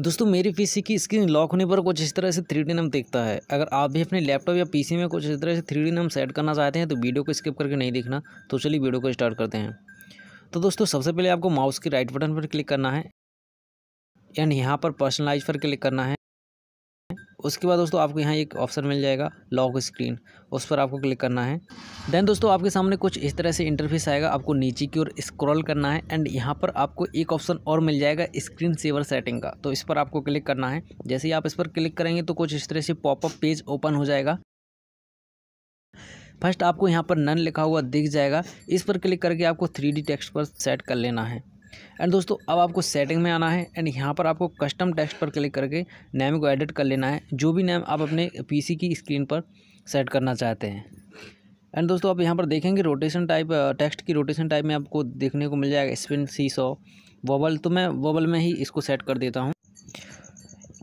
दोस्तों मेरी पीसी की स्क्रीन लॉक होने पर कुछ इस तरह से थ्री नम दिखता है अगर आप भी अपने लैपटॉप या पीसी में कुछ इस तरह से थ्री नम सेट करना चाहते हैं तो वीडियो को स्किप करके नहीं देखना तो चलिए वीडियो को स्टार्ट करते हैं तो दोस्तों सबसे पहले आपको माउस के राइट बटन पर क्लिक करना है एंड यहाँ पर पर्सनलाइज पर क्लिक करना है उसके बाद दोस्तों आपको यहाँ एक ऑप्शन मिल जाएगा लॉक स्क्रीन उस पर आपको क्लिक करना है देन दोस्तों आपके सामने कुछ इस तरह से इंटरफेस आएगा आपको नीचे की ओर स्क्रॉल करना है एंड यहाँ पर आपको एक ऑप्शन और मिल जाएगा स्क्रीन सेवर सेटिंग का तो इस पर आपको क्लिक करना है जैसे ही आप इस पर क्लिक करेंगे तो कुछ इस तरह से पॉपअप पेज ओपन हो जाएगा फर्स्ट आपको यहाँ पर नन लिखा हुआ दिख जाएगा इस पर क्लिक करके आपको थ्री टेक्स्ट पर सेट कर लेना है एंड दोस्तों अब आपको सेटिंग में आना है एंड यहाँ पर आपको कस्टम टेक्स्ट पर क्लिक करके नेम को एडिट कर लेना है जो भी नेम आप अपने पीसी की स्क्रीन पर सेट करना चाहते हैं एंड दोस्तों आप यहाँ पर देखेंगे रोटेशन टाइप टेक्स्ट की रोटेशन टाइप में आपको देखने को मिल जाएगा स्पिन सी सौ वोबल तो मैं वोबल में ही इसको सेट कर देता हूँ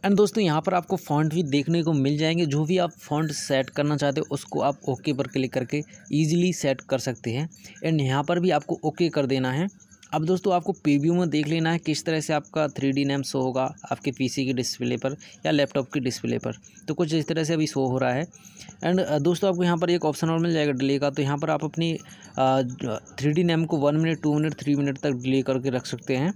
एंड दोस्तों यहाँ पर आपको फॉन्ट भी देखने को मिल जाएंगे जो भी आप फॉन्ट सेट करना चाहते हो उसको आप ओके पर क्लिक करके ईजिली सेट कर सकते हैं एंड यहाँ पर भी आपको ओके कर देना है अब दोस्तों आपको प्रीव्यू में देख लेना है किस तरह से आपका थ्री डी नेम शो होगा आपके पीसी के डिस्प्ले पर या लैपटॉप की डिस्प्ले पर तो कुछ इस तरह से अभी शो हो रहा है एंड दोस्तों आपको यहाँ पर एक ऑप्शन और मिल जाएगा डिले का तो यहाँ पर आप अपनी थ्री डी नेम को one minute two minute three minute तक डिले करके रख सकते हैं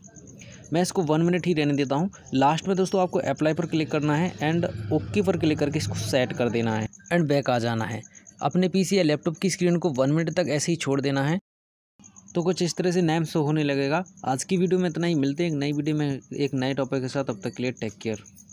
मैं इसको वन मिनट ही रहने देता हूँ लास्ट में दोस्तों आपको अप्लाई पर क्लिक करना है एंड ओके पर क्लिक करके इसको सेट कर देना है एंड बैक आ जाना है अपने पीसी या लैपटॉप की स्क्रीन को वन मिनट तक ऐसे ही छोड़ देना है तो कुछ इस तरह से नैम शो होने लगेगा आज की वीडियो में इतना ही मिलते हैं एक नई वीडियो में एक नए टॉपिक के साथ अब तक के लिए टेक केयर